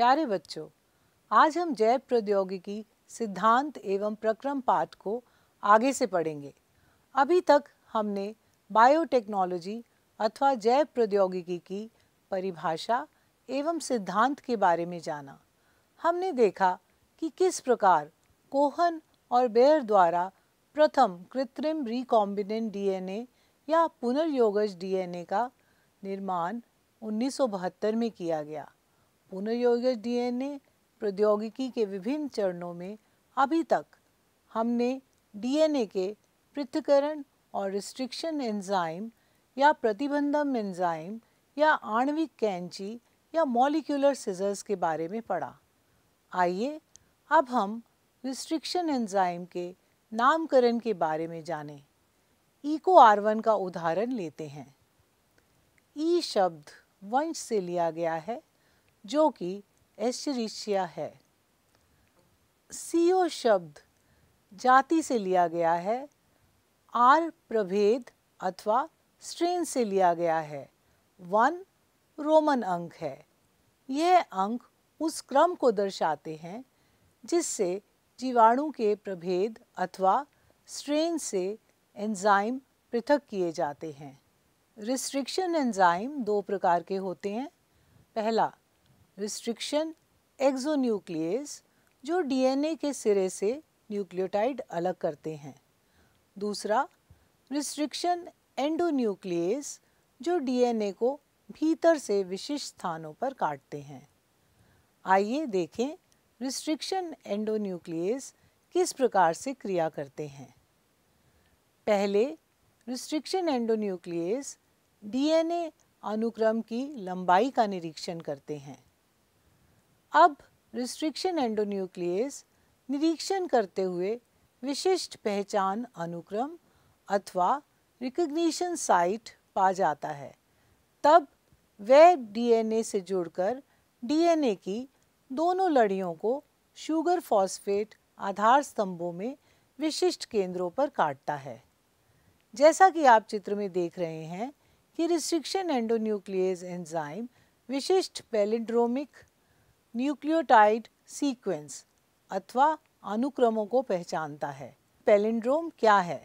प्यारे बच्चों आज हम जैव प्रौद्योगिकी सिद्धांत एवं प्रक्रम पाठ को आगे से पढ़ेंगे अभी तक हमने बायोटेक्नोलॉजी अथवा जैव प्रौद्योगिकी की परिभाषा एवं सिद्धांत के बारे में जाना हमने देखा कि किस प्रकार कोहन और बेयर द्वारा प्रथम कृत्रिम रिकॉम्बिनेंट डीएनए या पुनर्योगज डीएनए का निर्माण 1972 में किया गया पुनर्योगिक डीएनए प्रौद्योगिकी के विभिन्न चरणों में अभी तक हमने डीएनए के पृथकरण और रिस्ट्रिक्शन एंजाइम या प्रतिबंधम एंजाइम या आणविक कैंची या मॉलिक्यूलर सिजर्स के बारे में पढ़ा आइए अब हम रिस्ट्रिक्शन एंजाइम के नामकरण के बारे में जानें ईको आर वन का उदाहरण लेते हैं ई e शब्द वंश से लिया गया है जो कि एस्चरिशिया है सीओ शब्द जाति से लिया गया है आर प्रभेद अथवा स्ट्रेन से लिया गया है वन रोमन अंक है यह अंक उस क्रम को दर्शाते हैं जिससे जीवाणु के प्रभेद अथवा स्ट्रेन से एंजाइम पृथक किए जाते हैं रिस्ट्रिक्शन एंजाइम दो प्रकार के होते हैं पहला रिस्ट्रिक्शन एक्जोन्यूक्लियस जो डीएनए के सिरे से न्यूक्लियोटाइड अलग करते हैं दूसरा रिस्ट्रिक्शन एंडोन्यूक्लियस जो डीएनए को भीतर से विशिष्ट स्थानों पर काटते हैं आइए देखें रिस्ट्रिक्शन एंडोन्यूक्लियस किस प्रकार से क्रिया करते हैं पहले रिस्ट्रिक्शन एंडोन्यूक्लियस डीएनए अनुक्रम की लंबाई का निरीक्षण करते हैं अब रिस्ट्रिक्शन एंडोन्यूक्लियस निरीक्षण करते हुए विशिष्ट पहचान अनुक्रम अथवा रिकग्निशन साइट पा जाता है तब वह डीएनए से जुड़कर डीएनए की दोनों लड़ियों को शुगर फॉस्फेट आधार स्तंभों में विशिष्ट केंद्रों पर काटता है जैसा कि आप चित्र में देख रहे हैं कि रिस्ट्रिक्शन एंडोन्यूक्लियस एंजाइम विशिष्ट पेलिड्रोमिक न्यूक्लियोटाइड सीक्वेंस अथवा अनुक्रमों को पहचानता है पेलिंड्रोम क्या है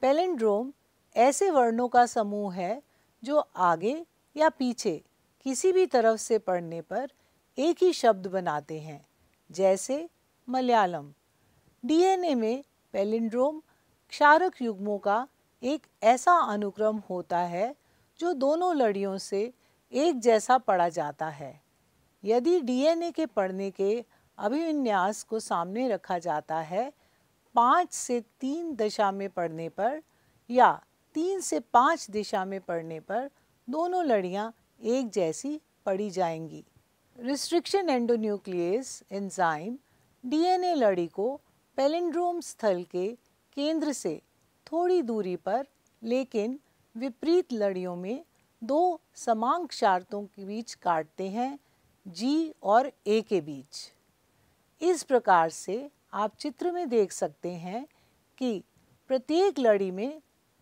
पेलिंड्रोम ऐसे वर्णों का समूह है जो आगे या पीछे किसी भी तरफ से पढ़ने पर एक ही शब्द बनाते हैं जैसे मलयालम डीएनए में पेलिंड्रोम क्षारक युग्मों का एक ऐसा अनुक्रम होता है जो दोनों लड़ियों से एक जैसा पढ़ा जाता है यदि डीएनए के पढ़ने के अभिविन्यास को सामने रखा जाता है पाँच से तीन दिशा में पढ़ने पर या तीन से पाँच दिशा में पढ़ने पर दोनों लड़ियाँ एक जैसी पढ़ी जाएंगी रिस्ट्रिक्शन एंडोन्यूक्लियस एंजाइम डीएनए लड़ी को पेलिंड्रोम स्थल के केंद्र से थोड़ी दूरी पर लेकिन विपरीत लड़ियों में दो समांक शार्तों के बीच काटते हैं जी और ए के बीच इस प्रकार से आप चित्र में देख सकते हैं कि प्रत्येक लड़ी में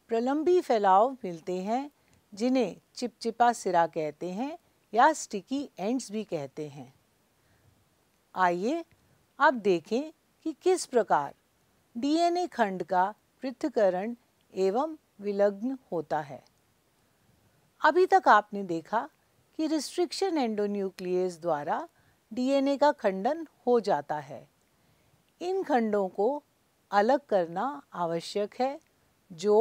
प्रलंबी फैलाव मिलते हैं जिन्हें चिपचिपा सिरा कहते हैं या स्टिकी एंड्स भी कहते हैं आइए अब देखें कि किस प्रकार डीएनए खंड का पृथ्थकरण एवं विलग्न होता है अभी तक आपने देखा कि रिस्ट्रिक्शन एंडोन्यूक्लियस द्वारा डीएनए का खंडन हो जाता है इन खंडों को अलग करना आवश्यक है जो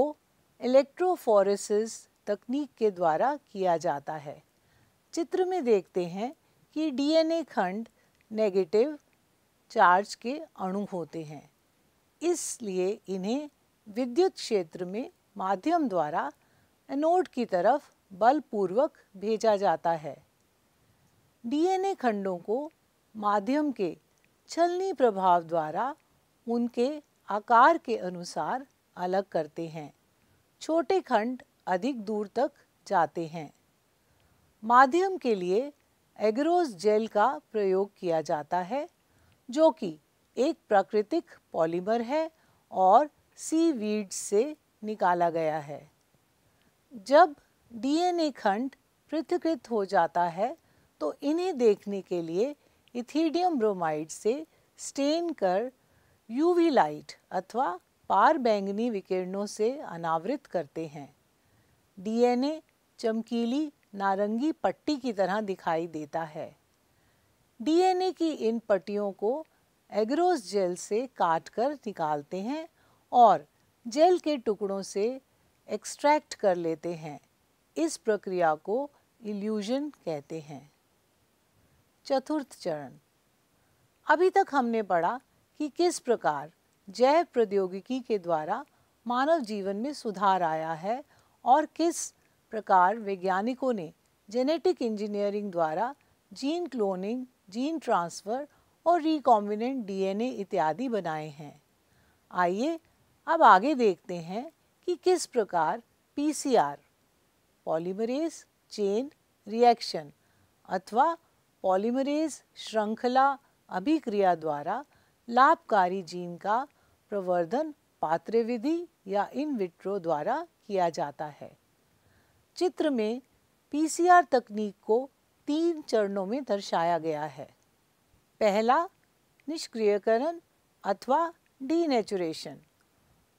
इलेक्ट्रोफोरेसिस तकनीक के द्वारा किया जाता है चित्र में देखते हैं कि डीएनए खंड नेगेटिव चार्ज के अणु होते हैं इसलिए इन्हें विद्युत क्षेत्र में माध्यम द्वारा एनोड की तरफ बलपूर्वक भेजा जाता है डीएनए खंडों को माध्यम के छलनी प्रभाव द्वारा उनके आकार के अनुसार अलग करते हैं छोटे खंड अधिक दूर तक जाते हैं माध्यम के लिए एग्रोज जेल का प्रयोग किया जाता है जो कि एक प्राकृतिक पॉलीमर है और सी वीड से निकाला गया है जब डीएनए खंड पृथकृत हो जाता है तो इन्हें देखने के लिए इथीडियम ब्रोमाइड से स्टेन कर यूवी लाइट अथवा पार बैंगनी विकिरणों से अनावृत करते हैं डीएनए चमकीली नारंगी पट्टी की तरह दिखाई देता है डीएनए की इन पट्टियों को एग्रोस जेल से काट कर निकालते हैं और जेल के टुकड़ों से एक्सट्रैक्ट कर लेते हैं इस प्रक्रिया को इल्यूजन कहते हैं चतुर्थ चरण अभी तक हमने पढ़ा कि किस प्रकार जैव प्रौद्योगिकी के द्वारा मानव जीवन में सुधार आया है और किस प्रकार वैज्ञानिकों ने जेनेटिक इंजीनियरिंग द्वारा जीन क्लोनिंग जीन ट्रांसफ़र और रिकॉम्बिनेंट डीएनए इत्यादि बनाए हैं आइए अब आगे देखते हैं कि किस प्रकार पीसीआर पॉलीमरेज चेन रिएक्शन अथवा पॉलीमरेज श्रृंखला अभिक्रिया द्वारा लाभकारी जीन का प्रवर्धन पात्र विधि या इन विट्रो द्वारा किया जाता है चित्र में पीसीआर तकनीक को तीन चरणों में दर्शाया गया है पहला निष्क्रियकरण अथवा डीनेचुरेशन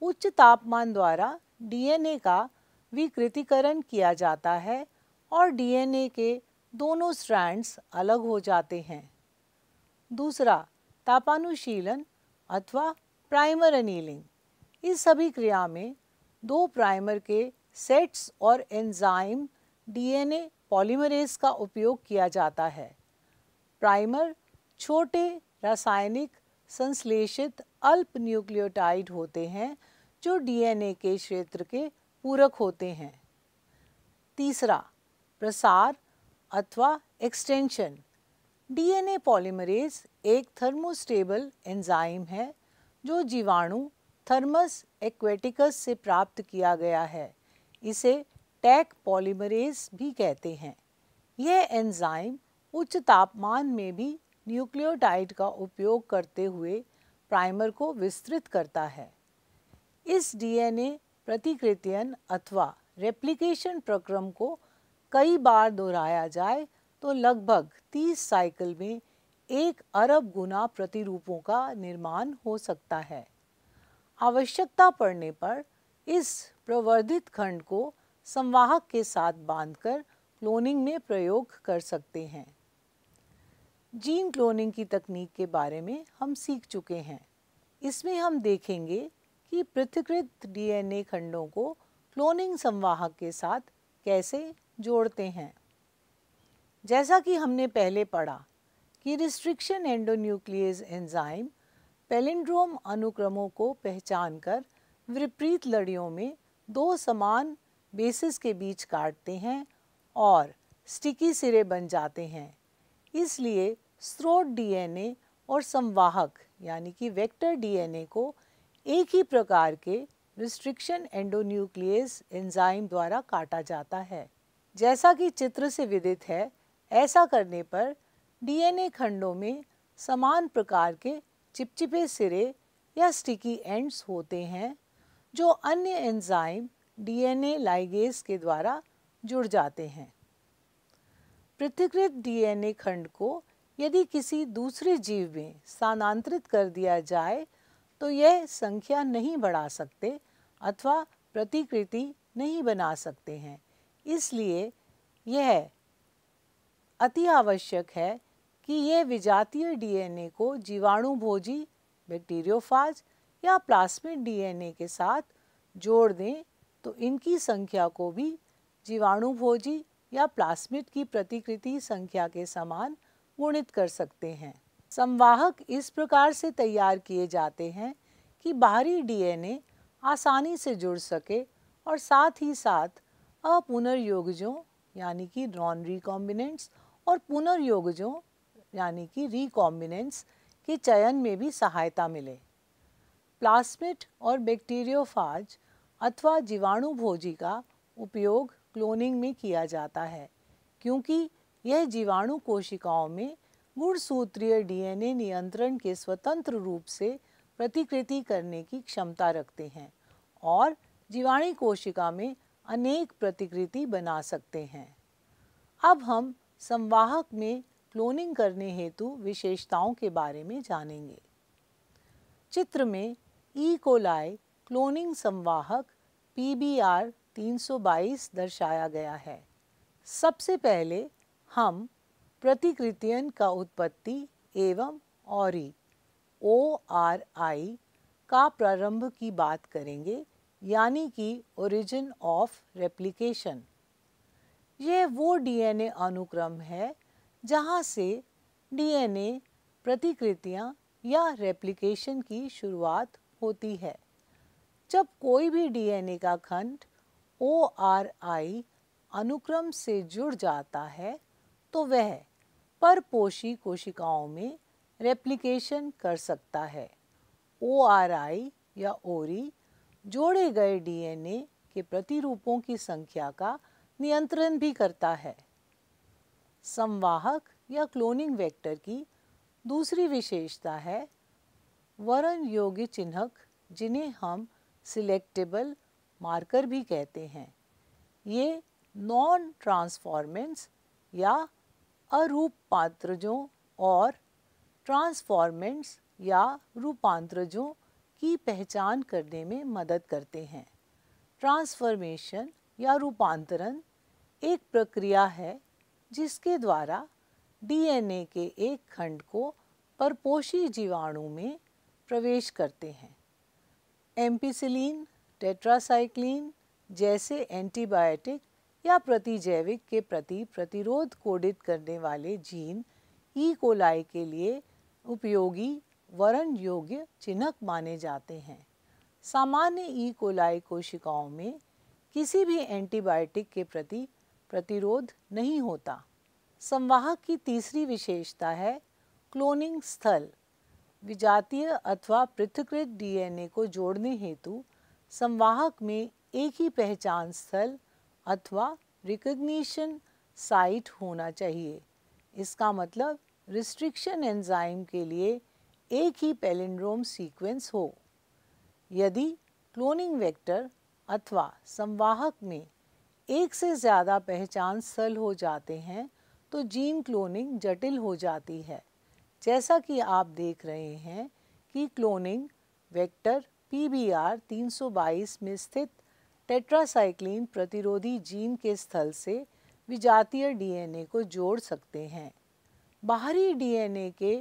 उच्च तापमान द्वारा डीएनए का विकृतिकरण किया जाता है और डीएनए के दोनों स्ट्रैंड्स अलग हो जाते हैं दूसरा तापानुशीलन अथवा प्राइमर अनिलिंग इस सभी क्रिया में दो प्राइमर के सेट्स और एंजाइम डीएनए पॉलीमरेज का उपयोग किया जाता है प्राइमर छोटे रासायनिक संश्लेषित अल्प न्यूक्लियोटाइड होते हैं जो डीएनए के क्षेत्र के पूरक होते हैं तीसरा प्रसार अथवा एक्सटेंशन डीएनए पॉलीमरेज एक थर्मोस्टेबल एंजाइम है जो जीवाणु थर्मस एक्वेटिकस से प्राप्त किया गया है इसे टैक पॉलीमरेज भी कहते हैं यह एंजाइम उच्च तापमान में भी न्यूक्लियोटाइड का उपयोग करते हुए प्राइमर को विस्तृत करता है इस डीएनए प्रतिकृतियन अथवा रेप्लिकेशन प्रक्रम को कई बार दोहराया जाए तो लगभग 30 साइकिल में एक अरब गुना प्रतिरूपों का निर्माण हो सकता है आवश्यकता पड़ने पर इस प्रवर्धित खंड को संवाहक के साथ बांधकर क्लोनिंग में प्रयोग कर सकते हैं जीन क्लोनिंग की तकनीक के बारे में हम सीख चुके हैं इसमें हम देखेंगे कि पृथ्वीकृत डीएनए खंडों को क्लोनिंग संवाहक के साथ कैसे जोड़ते हैं जैसा कि हमने पहले पढ़ा कि रिस्ट्रिक्शन एंडोन्यूक्लियस एंजाइम पेलिंड्रोम अनुक्रमों को पहचान कर विपरीत लड़ियों में दो समान बेसिस के बीच काटते हैं और स्टिकी सिरे बन जाते हैं इसलिए स्रोत डीएनए और संवाहक यानी कि वेक्टर डीएनए को एक ही प्रकार के रिस्ट्रिक्शन एंडोन्यूक्लियस एंजाइम द्वारा काटा जाता है जैसा कि चित्र से विदित है ऐसा करने पर डीएनए खंडों में समान प्रकार के चिपचिपे सिरे या स्टिकी एंड्स होते हैं जो अन्य एंजाइम डीएनए लाइगेस के द्वारा जुड़ जाते हैं पृथ्वीकृत डीएनए खंड को यदि किसी दूसरे जीव में स्थानांतरित कर दिया जाए तो यह संख्या नहीं बढ़ा सकते अथवा प्रतिकृति नहीं बना सकते हैं इसलिए यह अति आवश्यक है कि यह विजातीय डीएनए को जीवाणुभोजी बैक्टीरियोफाज या प्लास्मिड डीएनए के साथ जोड़ दें तो इनकी संख्या को भी जीवाणुभोजी या प्लास्मिड की प्रतिकृति संख्या के समान गुणित कर सकते हैं संवाहक इस प्रकार से तैयार किए जाते हैं कि बाहरी डीएनए आसानी से जुड़ सके और साथ ही साथ अपुनर्योगजों यानी कि नॉन रिकॉम्बिनेंट्स और पुनर्योगजों यानी कि रिकॉम्बिनेंट्स के चयन में भी सहायता मिले प्लास्मिट और बैक्टीरियोफाज अथवा जीवाणु भोजी का उपयोग क्लोनिंग में किया जाता है क्योंकि यह जीवाणु कोशिकाओं में गुणसूत्रीय डीएनए नियंत्रण के स्वतंत्र रूप से प्रतिकृति करने की क्षमता रखते हैं और जीवाणी कोशिका में अनेक प्रतिकृति बना सकते हैं अब हम संवाहक में क्लोनिंग करने हेतु विशेषताओं के बारे में जानेंगे चित्र में ई कोलाई क्लोनिंग संवाहक पी बी आर बाईस दर्शाया गया है सबसे पहले हम प्रतिकृतियन का उत्पत्ति एवं औरी ओ आर आई का प्रारंभ की बात करेंगे यानी कि ओरिजिन ऑफ रेप्लिकेशन ये वो डीएनए अनुक्रम है जहाँ से डीएनए प्रतिकृतियाँ या रेप्लिकेशन की शुरुआत होती है जब कोई भी डीएनए का खंड ओ आर आई अनुक्रम से जुड़ जाता है तो वह परपोषी कोशिकाओं में रेप्लिकेशन कर सकता है ओ आर आई या ओरी जोड़े गए डीएनए के प्रतिरूपों की संख्या का नियंत्रण भी करता है संवाहक या क्लोनिंग वेक्टर की दूसरी विशेषता है वरण योग्य चिन्हक जिन्हें हम सिलेक्टेबल मार्कर भी कहते हैं ये नॉन ट्रांसफॉर्मेंस या अरूप पात्रजों और ट्रांसफॉर्मेंट्स या रूपांतरजों की पहचान करने में मदद करते हैं ट्रांसफॉर्मेशन या रूपांतरण एक प्रक्रिया है जिसके द्वारा डीएनए के एक खंड को परपोषी जीवाणु में प्रवेश करते हैं एम्पीसिलीन टेट्रासाइक्लिन जैसे एंटीबायोटिक या प्रतिजैविक के प्रति प्रतिरोध कोडित करने वाले जीन ई e. कोलाई के लिए उपयोगी वरण योग्य चिन्हक माने जाते हैं सामान्य ई e. कोलाई कोशिकाओं में किसी भी एंटीबायोटिक के प्रति प्रतिरोध नहीं होता संवाहक की तीसरी विशेषता है क्लोनिंग स्थल विजातीय अथवा पृथकृत डीएनए को जोड़ने हेतु संवाहक में एक ही पहचान स्थल अथवा रिकग्निशन साइट होना चाहिए इसका मतलब रिस्ट्रिक्शन एंजाइम के लिए एक ही पेलिंड्रोम सीक्वेंस हो यदि क्लोनिंग वेक्टर अथवा संवाहक में एक से ज़्यादा पहचान सल हो जाते हैं तो जीन क्लोनिंग जटिल हो जाती है जैसा कि आप देख रहे हैं कि cloning vector P B R तीन में स्थित टेट्रासाइक्लिन प्रतिरोधी जीन के स्थल से विजातीय डीएनए को जोड़ सकते हैं बाहरी डीएनए के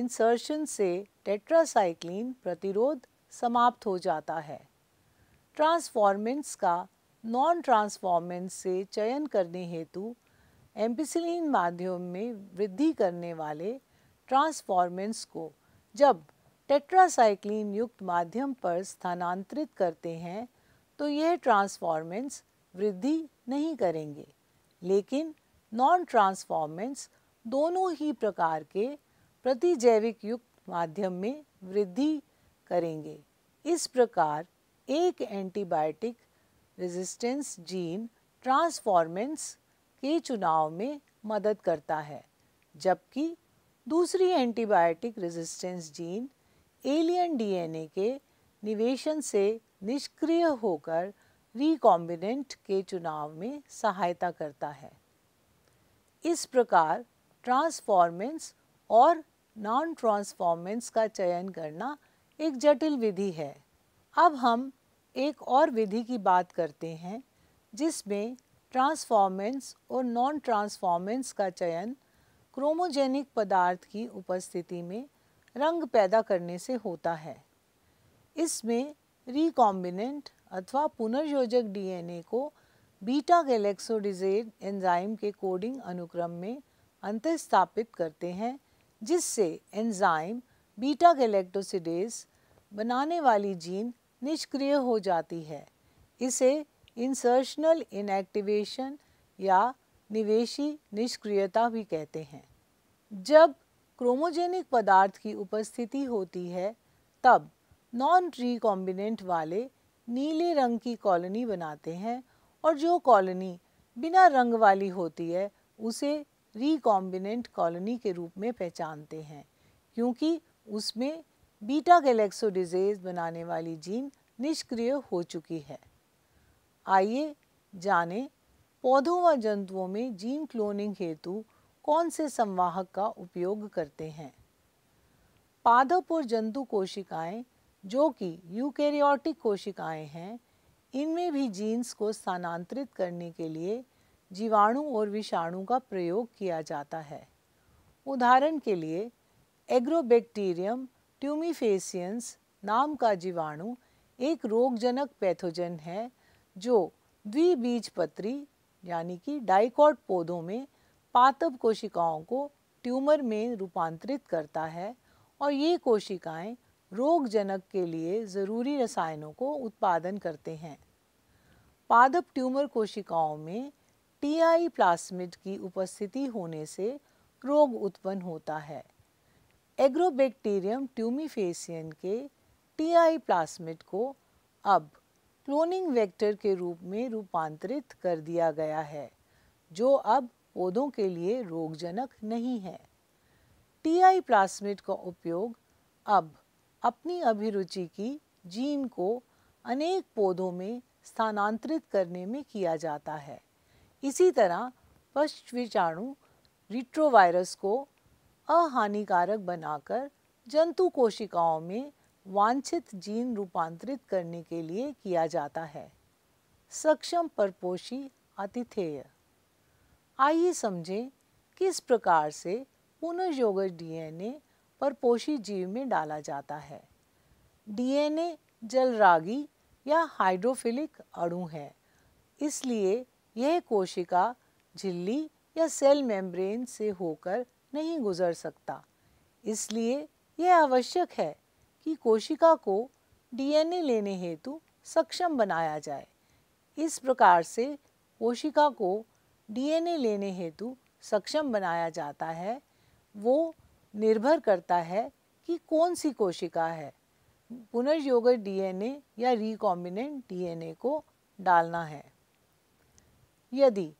इंसर्शन से टेट्रासाइक्लिन प्रतिरोध समाप्त हो जाता है ट्रांसफॉर्मेंट्स का नॉन ट्रांसफॉर्मेंट से चयन करने हेतु एम्पिसिलिन माध्यम में वृद्धि करने वाले ट्रांसफॉर्मेंट्स को जब टेट्रासाइक्लिन युक्त माध्यम पर स्थानांतरित करते हैं तो यह ट्रांसफॉर्मेंट्स वृद्धि नहीं करेंगे लेकिन नॉन ट्रांसफॉर्मेंट्स दोनों ही प्रकार के प्रतिजैविक युक्त माध्यम में वृद्धि करेंगे इस प्रकार एक एंटीबायोटिक रेजिस्टेंस जीन ट्रांसफॉर्मेंट्स के चुनाव में मदद करता है जबकि दूसरी antibiotic resistance gene alien DNA के निवेशन से निष्क्रिय होकर रिकॉम्बिनेंट के चुनाव में सहायता करता है इस प्रकार ट्रांसफॉर्मेंस और नॉन ट्रांसफॉर्मेंस का चयन करना एक जटिल विधि है अब हम एक और विधि की बात करते हैं जिसमें ट्रांसफॉर्मेंस और नॉन ट्रांसफॉर्मेंस का चयन क्रोमोजेनिक पदार्थ की उपस्थिति में रंग पैदा करने से होता है इसमें रिकॉम्बिनेंट अथवा पुनर्योजक डीएनए को बीटा गैलेक्सोडिजेड एंजाइम के कोडिंग अनुक्रम में अंतस्थापित करते हैं जिससे एंजाइम बीटा गैलेक्टोसिडेज बनाने वाली जीन निष्क्रिय हो जाती है इसे इंसर्शनल इनएक्टिवेशन या निवेशी निष्क्रियता भी कहते हैं जब क्रोमोजेनिक पदार्थ की उपस्थिति होती है तब नॉन रिकॉम्बिनेंट वाले नीले रंग की कॉलोनी बनाते हैं और जो कॉलोनी बिना रंग वाली होती है उसे रिकॉम्बिनेंट कॉलोनी के रूप में पहचानते हैं क्योंकि उसमें बीटा गैलेक्सोडिजेज बनाने वाली जीन निष्क्रिय हो चुकी है आइए जाने पौधों व जंतुओं में जीन क्लोनिंग हेतु कौन से संवाहक का उपयोग करते हैं पादप और जंतु कोशिकाएं जो कि यूकेरियोटिक कोशिकाएं हैं इनमें भी जीन्स को स्थानांतरित करने के लिए जीवाणु और विषाणु का प्रयोग किया जाता है उदाहरण के लिए एग्रोबैक्टीरियम ट्यूमिफेसियंस नाम का जीवाणु एक रोगजनक पैथोजन है जो द्विबीजपत्री यानी कि डाइकॉट पौधों में पातब कोशिकाओं को ट्यूमर में रूपांतरित करता है और ये कोशिकाएं रोगजनक के लिए ज़रूरी रसायनों को उत्पादन करते हैं पादप ट्यूमर कोशिकाओं में टीआई प्लास्मिड की उपस्थिति होने से रोग उत्पन्न होता है एग्रोबैक्टीरियम ट्यूमिफेसियन के टीआई प्लास्मिड को अब क्लोनिंग वेक्टर के रूप में रूपांतरित कर दिया गया है जो अब पौधों के लिए रोगजनक नहीं है टीआई प्लास्मिड का उपयोग अब अपनी अभिरुचि की जीन को अनेक पौधों में स्थानांतरित करने में किया जाता है इसी तरह पश्च रिट्रोवायरस को अहानिकारक बनाकर जंतु कोशिकाओं में वांछित जीन रूपांतरित करने के लिए किया जाता है सक्षम परपोषी आतिथेय आइए समझें किस प्रकार से पुनर्योग डीएनए पर पोषी जीव में डाला जाता है डीएनए जलरागी या हाइड्रोफिलिक अणु है इसलिए यह कोशिका झिल्ली या सेल मेम्ब्रेन से होकर नहीं गुजर सकता इसलिए यह आवश्यक है कि कोशिका को डीएनए लेने हेतु सक्षम बनाया जाए इस प्रकार से कोशिका को डीएनए लेने हेतु सक्षम बनाया जाता है वो निर्भर करता है कि कौन सी कोशिका है पुनर्योग डीएनए या रिकॉम्बिनेंट डीएनए को डालना है यदि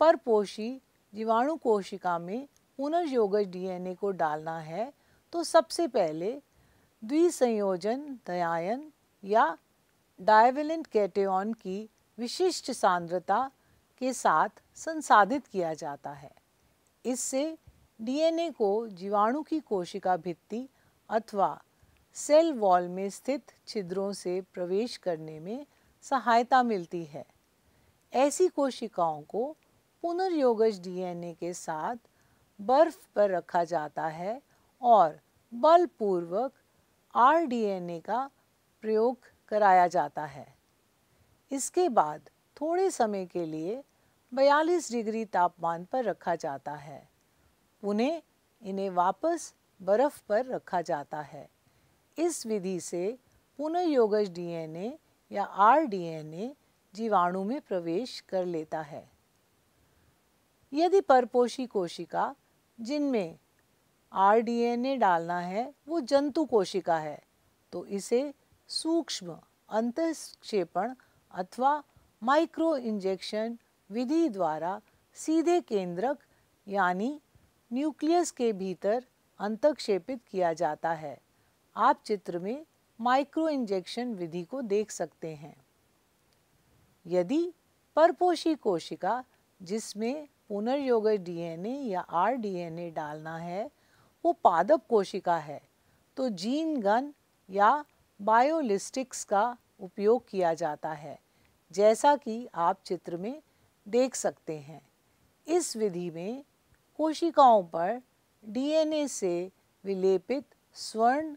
परपोषी जीवाणु कोशिका में पुनर्योग डीएनए को डालना है तो सबसे पहले द्विसंयोजन दयायन या डायवेलेंट कैटेन की विशिष्ट सांद्रता के साथ संसाधित किया जाता है इससे डीएनए को जीवाणु की कोशिका भित्ति अथवा सेल वॉल में स्थित छिद्रों से प्रवेश करने में सहायता मिलती है ऐसी कोशिकाओं को पुनर्योगज डीएनए के साथ बर्फ पर रखा जाता है और बलपूर्वक आरडीएनए का प्रयोग कराया जाता है इसके बाद थोड़े समय के लिए 42 डिग्री तापमान पर रखा जाता है उन्हें इन्हें वापस बर्फ पर रखा जाता है इस विधि से पुनः योगज डीएनए या डीएनए जीवाणु में प्रवेश कर लेता है यदि परपोषी कोशिका जिनमें आर डीएनए डालना है वो जंतु कोशिका है तो इसे सूक्ष्म अंतक्षेपण अथवा माइक्रो इंजेक्शन विधि द्वारा सीधे केंद्रक यानी न्यूक्लियस के भीतर अंतक्षेपित किया जाता है आप चित्र में माइक्रो इंजेक्शन विधि को देख सकते हैं यदि परपोषी कोशिका जिसमें पुनर्योग डीएनए या आरडीएनए डालना है वो पादप कोशिका है तो जीन गन या बायोलिस्टिक्स का उपयोग किया जाता है जैसा कि आप चित्र में देख सकते हैं इस विधि में कोशिकाओं पर डीएनए से विलेपित स्वर्ण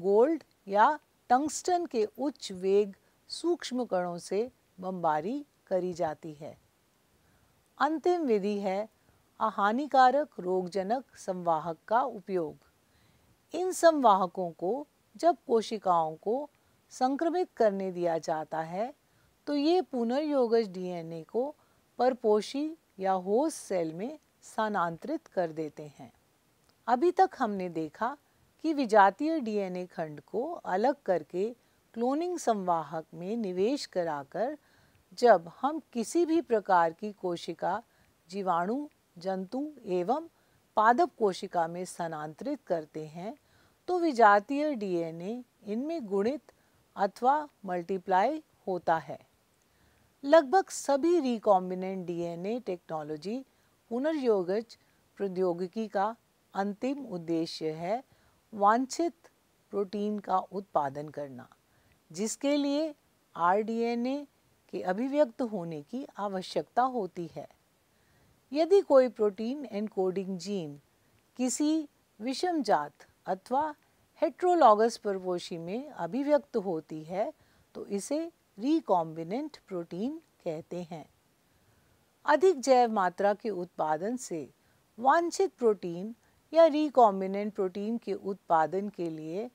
गोल्ड या टंगस्टन के उच्च वेग सूक्ष्म कणों से बमबारी करी जाती है अंतिम विधि है हानिकारक रोगजनक संवाहक का उपयोग इन संवाहकों को जब कोशिकाओं को संक्रमित करने दिया जाता है तो ये पुनर्योगज डीएनए को परपोषी या होस्ट सेल में स्थानांतरित कर देते हैं अभी तक हमने देखा कि विजातीय डीएनए खंड को अलग करके क्लोनिंग संवाहक में निवेश कराकर जब हम किसी भी प्रकार की कोशिका जीवाणु जंतु एवं पादप कोशिका में स्थानांतरित करते हैं तो विजातीय डीएनए इनमें गुणित अथवा मल्टीप्लाई होता है लगभग सभी रिकॉम्बिनेंट डीएनए टेक्नोलॉजी पुनर्योगज प्रौद्योगिकी का अंतिम उद्देश्य है वांछित प्रोटीन का उत्पादन करना जिसके लिए आरडीएनए के अभिव्यक्त होने की आवश्यकता होती है यदि कोई प्रोटीन एनकोडिंग जीन किसी विषम जात अथवा हेट्रोलॉगस परपोशी में अभिव्यक्त होती है तो इसे रिकॉम्बिनेंट प्रोटीन कहते हैं अधिक जैव मात्रा के उत्पादन से वांछित प्रोटीन या रिकॉम्बिनेंट प्रोटीन के उत्पादन के लिए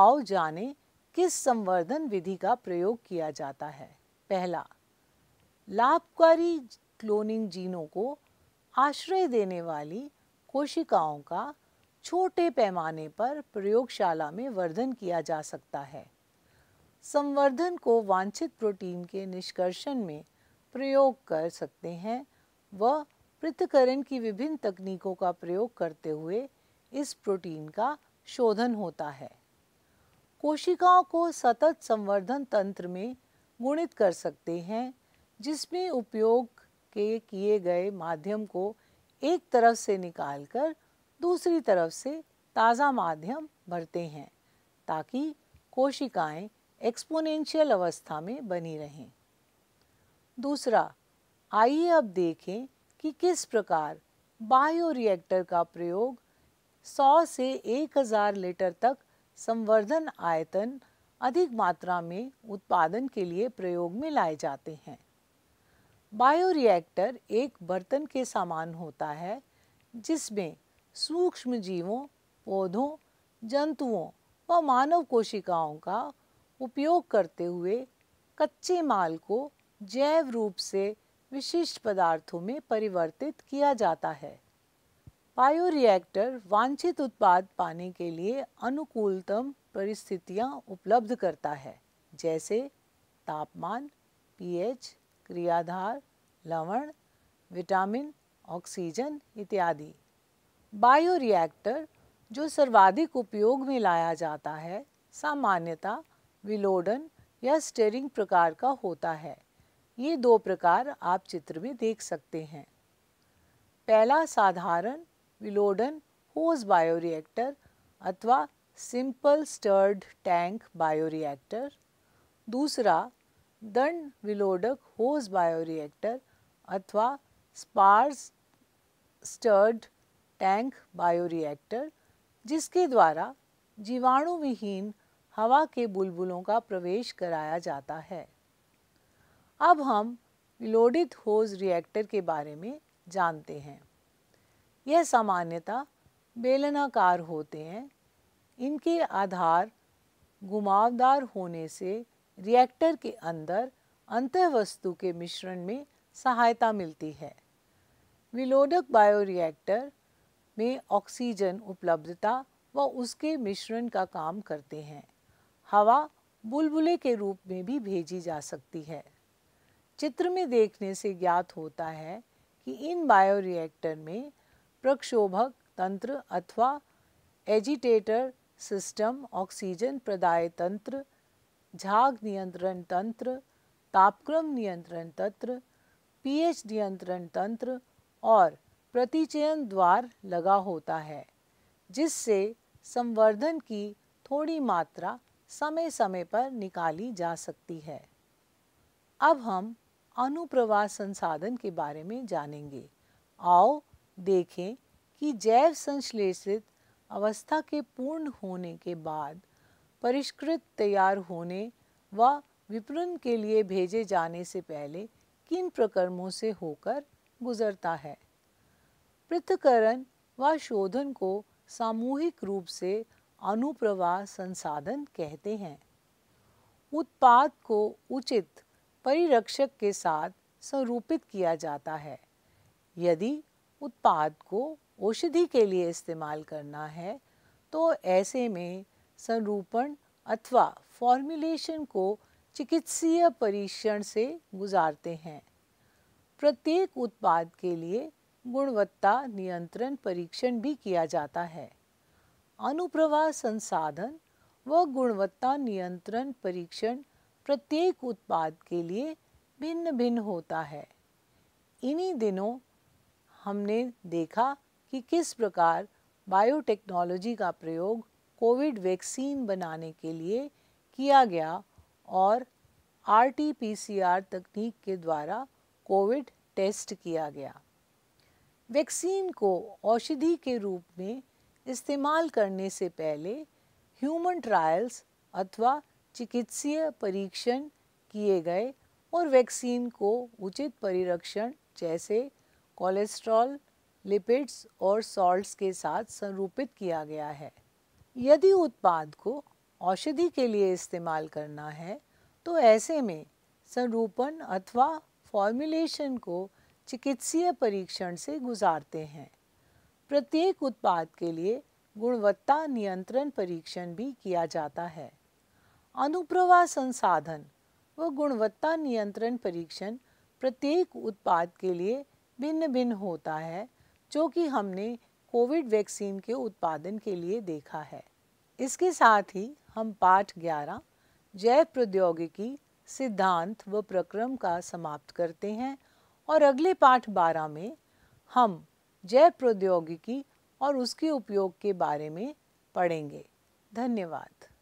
आओ जाने किस संवर्धन विधि का प्रयोग किया जाता है पहला लाभकारी क्लोनिंग जीनों को आश्रय देने वाली कोशिकाओं का छोटे पैमाने पर प्रयोगशाला में वर्धन किया जा सकता है संवर्धन को वांछित प्रोटीन के निष्कर्षण में प्रयोग कर सकते हैं व पृथकरण की विभिन्न तकनीकों का प्रयोग करते हुए इस प्रोटीन का शोधन होता है कोशिकाओं को सतत संवर्धन तंत्र में गुणित कर सकते हैं जिसमें उपयोग के किए गए माध्यम को एक तरफ से निकालकर दूसरी तरफ से ताज़ा माध्यम भरते हैं ताकि कोशिकाएं एक्सपोनेंशियल अवस्था में बनी रहें दूसरा आइए अब देखें कि किस प्रकार बायोरिएक्टर का प्रयोग 100 से 1000 लीटर तक संवर्धन आयतन अधिक मात्रा में उत्पादन के लिए प्रयोग में लाए जाते हैं बायोरिएक्टर एक बर्तन के समान होता है जिसमें सूक्ष्म जीवों पौधों जंतुओं व मानव कोशिकाओं का उपयोग करते हुए कच्चे माल को जैव रूप से विशिष्ट पदार्थों में परिवर्तित किया जाता है बायोरिएक्टर वांछित उत्पाद पाने के लिए अनुकूलतम परिस्थितियां उपलब्ध करता है जैसे तापमान पीएच, क्रियाधार लवण विटामिन ऑक्सीजन इत्यादि बायोरिएक्टर जो सर्वाधिक उपयोग में लाया जाता है सामान्यता विलोडन या स्टेरिंग प्रकार का होता है ये दो प्रकार आप चित्र में देख सकते हैं पहला साधारण विलोडन होस बायोरिएक्टर अथवा सिंपल स्टर्ड टैंक बायोरिएक्टर दूसरा दंड विलोडक होज बायोरिएक्टर अथवा स्पार्स स्टर्ड टैंक बायोरिएक्टर जिसके द्वारा जीवाणु विहीन हवा के बुलबुलों का प्रवेश कराया जाता है अब हम लोडित होज रिएक्टर के बारे में जानते हैं यह सामान्यतः बेलनाकार होते हैं इनके आधार घुमावदार होने से रिएक्टर के अंदर अंतर्वस्तु के मिश्रण में सहायता मिलती है विलोडक बायोरिएक्टर में ऑक्सीजन उपलब्धता व उसके मिश्रण का काम करते हैं हवा बुलबुले के रूप में भी भेजी जा सकती है चित्र में देखने से ज्ञात होता है कि इन बायोरिएक्टर में प्रक्षोभक तंत्र अथवा एजिटेटर सिस्टम ऑक्सीजन प्रदाय तंत्र झाग नियंत्रण तंत्र तापक्रम नियंत्रण तंत्र पीएच नियंत्रण तंत्र और प्रतिचयन द्वार लगा होता है जिससे संवर्धन की थोड़ी मात्रा समय समय पर निकाली जा सकती है अब हम अनुप्रवाह संसाधन के बारे में जानेंगे आओ देखें कि जैव संश्लेषित अवस्था के पूर्ण होने के बाद परिष्कृत तैयार होने व विपणन के लिए भेजे जाने से पहले किन प्रकर्मों से होकर गुजरता है पृथकरण व शोधन को सामूहिक रूप से अनुप्रवाह संसाधन कहते हैं उत्पाद को उचित परिरक्षक के साथ संरूपित किया जाता है यदि उत्पाद को औषधि के लिए इस्तेमाल करना है तो ऐसे में संरूपण अथवा फॉर्मुलेशन को चिकित्सीय परीक्षण से गुजारते हैं प्रत्येक उत्पाद के लिए गुणवत्ता नियंत्रण परीक्षण भी किया जाता है अनुप्रवाह संसाधन व गुणवत्ता नियंत्रण परीक्षण प्रत्येक उत्पाद के लिए भिन्न भिन्न होता है इन्हीं दिनों हमने देखा कि किस प्रकार बायोटेक्नोलॉजी का प्रयोग कोविड वैक्सीन बनाने के लिए किया गया और आर तकनीक के द्वारा कोविड टेस्ट किया गया वैक्सीन को औषधि के रूप में इस्तेमाल करने से पहले ह्यूमन ट्रायल्स अथवा चिकित्सीय परीक्षण किए गए और वैक्सीन को उचित परिरक्षण जैसे कोलेस्ट्रॉल लिपिड्स और सॉल्ट्स के साथ संरूपित किया गया है यदि उत्पाद को औषधि के लिए इस्तेमाल करना है तो ऐसे में संरूपण अथवा फॉर्मुलेशन को चिकित्सीय परीक्षण से गुजारते हैं प्रत्येक उत्पाद के लिए गुणवत्ता नियंत्रण परीक्षण भी किया जाता है अनुप्रवाह संसाधन व गुणवत्ता नियंत्रण परीक्षण प्रत्येक उत्पाद के लिए भिन्न भिन्न होता है जो कि हमने कोविड वैक्सीन के उत्पादन के लिए देखा है इसके साथ ही हम पाठ 11 जैव प्रौद्योगिकी सिद्धांत व प्रक्रम का समाप्त करते हैं और अगले पाठ 12 में हम जैव प्रौद्योगिकी और उसके उपयोग के बारे में पढ़ेंगे धन्यवाद